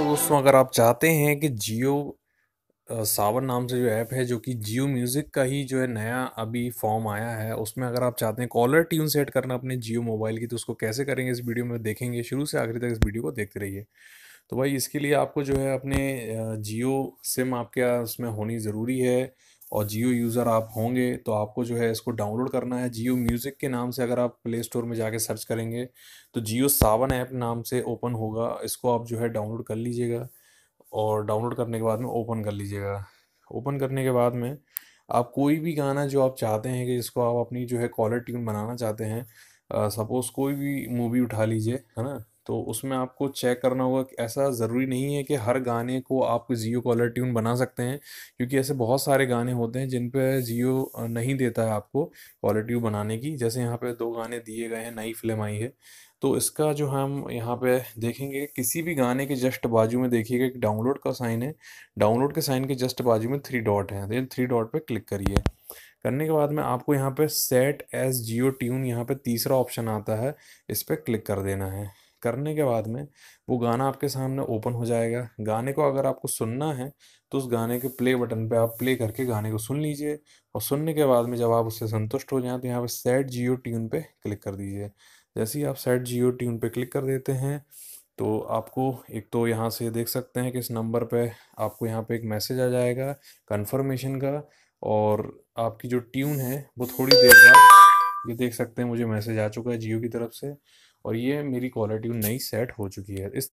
तो दोस्तों अगर आप चाहते हैं कि जियो सावन नाम से जो ऐप है जो कि जियो म्यूज़िक का ही जो है नया अभी फॉर्म आया है उसमें अगर आप चाहते हैं कॉलर ट्यून सेट करना अपने जियो मोबाइल की तो उसको कैसे करेंगे इस वीडियो में देखेंगे शुरू से आखिरी तक इस वीडियो को देखते रहिए तो भाई इसके लिए आपको जो है अपने जियो सिम आपके उसमें होनी ज़रूरी है और जियो यूज़र आप होंगे तो आपको जो है इसको डाउनलोड करना है जियो म्यूज़िक के नाम से अगर आप प्ले स्टोर में जाके सर्च करेंगे तो जियो सावन ऐप नाम से ओपन होगा इसको आप जो है डाउनलोड कर लीजिएगा और डाउनलोड करने के बाद में ओपन कर लीजिएगा ओपन करने के बाद में आप कोई भी गाना जो आप चाहते हैं कि जिसको आप अपनी जो है कॉलर ट्यून बनाना चाहते हैं सपोज़ कोई भी मूवी उठा लीजिए है ना तो उसमें आपको चेक करना होगा कि ऐसा ज़रूरी नहीं है कि हर गाने को आप जियो कॉलर ट्यून बना सकते हैं क्योंकि ऐसे बहुत सारे गाने होते हैं जिन पर जियो नहीं देता है आपको कॉलर ट्यून बनाने की जैसे यहाँ पे दो गाने दिए गए हैं नई फिल्म आई है तो इसका जो हम यहाँ पे देखेंगे किसी भी गाने के जस्ट बाजू में देखिएगा एक डाउनलोड का साइन है डाउनलोड के साइन के जस्ट बाजू में थ्री डॉट है तो थ्री डॉट पर क्लिक करिए करने के बाद में आपको यहाँ पे सेट एज जियो ट्यून यहाँ पे तीसरा ऑप्शन आता है इस पर क्लिक कर देना है करने के बाद में वो गाना आपके सामने ओपन हो जाएगा गाने को अगर आपको सुनना है तो उस गाने के प्ले बटन पे आप प्ले करके गाने को सुन लीजिए और सुनने के बाद में जब आप उससे संतुष्ट हो जाए तो यहाँ पर सेट जियो ट्यून पे क्लिक कर दीजिए जैसे ही आप सेट जियो ट्यून पे क्लिक कर देते हैं तो आपको एक तो यहाँ से देख सकते हैं कि इस नंबर पे आपको यहाँ पे एक मैसेज आ जाएगा कंफर्मेशन का और आपकी जो ट्यून है वो थोड़ी देर बाद ये देख सकते हैं मुझे मैसेज आ चुका है जियो की तरफ से और ये मेरी क्वालिटी नई सेट हो चुकी है इस